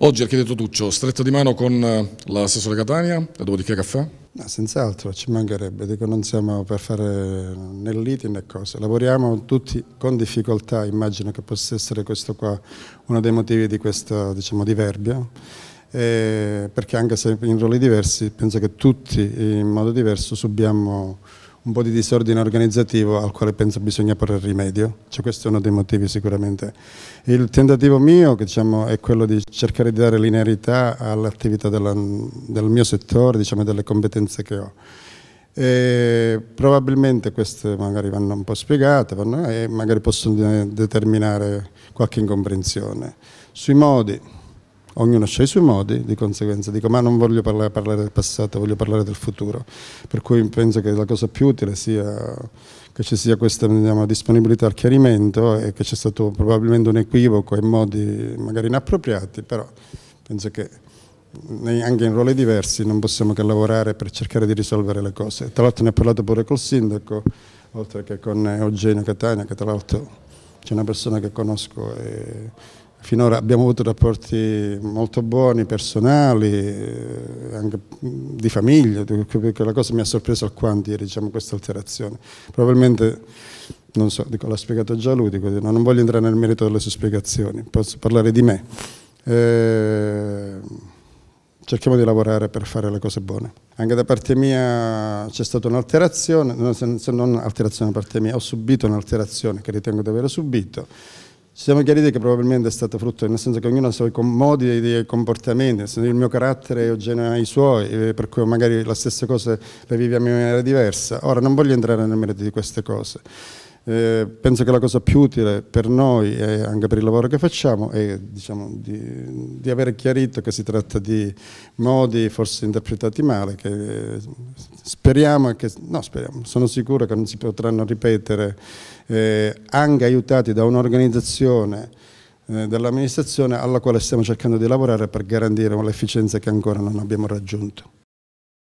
Oggi architetto Tuccio, stretto di mano con eh, l'assessore Catania e dopodiché caffè? No, senz'altro, ci mancherebbe, dico non siamo per fare né liti né cose, lavoriamo tutti con difficoltà, immagino che possa essere questo qua uno dei motivi di questa diciamo, diverbia, eh, perché anche se in ruoli diversi penso che tutti in modo diverso subiamo un po' di disordine organizzativo al quale penso bisogna porre rimedio, cioè, questo è uno dei motivi sicuramente. Il tentativo mio diciamo, è quello di cercare di dare linearità all'attività del mio settore, diciamo, delle competenze che ho. E probabilmente queste magari vanno un po' spiegate vanno, e magari possono determinare qualche incomprensione. Sui modi, ognuno ha i suoi modi, di conseguenza dico ma non voglio parlare, parlare, del passato, voglio parlare del futuro, per cui penso che la cosa più utile sia che ci sia questa diciamo, disponibilità al chiarimento e che c'è stato probabilmente un equivoco in modi magari inappropriati, però penso che anche in ruoli diversi non possiamo che lavorare per cercare di risolvere le cose. Tra l'altro ne ho parlato pure col sindaco, oltre che con Eugenio Catania, che tra l'altro c'è una persona che conosco e Finora abbiamo avuto rapporti molto buoni, personali, eh, anche di famiglia, perché la cosa mi ha sorpreso alquanto ieri, diciamo, questa alterazione. Probabilmente, non so, dico, l'ha spiegato già lui, dico, no, non voglio entrare nel merito delle sue spiegazioni, posso parlare di me. Eh, cerchiamo di lavorare per fare le cose buone. Anche da parte mia c'è stata un'alterazione, se non alterazione da parte mia, ho subito un'alterazione che ritengo di aver subito ci siamo chiariti che probabilmente è stato frutto, nel senso che ognuno ha i suoi modi e comportamenti, nel senso che il mio carattere Eugenio ha i suoi, per cui magari la stessa cosa la viviamo in maniera diversa. Ora non voglio entrare nel merito di queste cose. Eh, penso che la cosa più utile per noi e anche per il lavoro che facciamo è diciamo, di, di aver chiarito che si tratta di modi forse interpretati male, che speriamo, che, no, speriamo sono sicuro che non si potranno ripetere, eh, anche aiutati da un'organizzazione eh, dell'amministrazione alla quale stiamo cercando di lavorare per garantire un'efficienza che ancora non abbiamo raggiunto.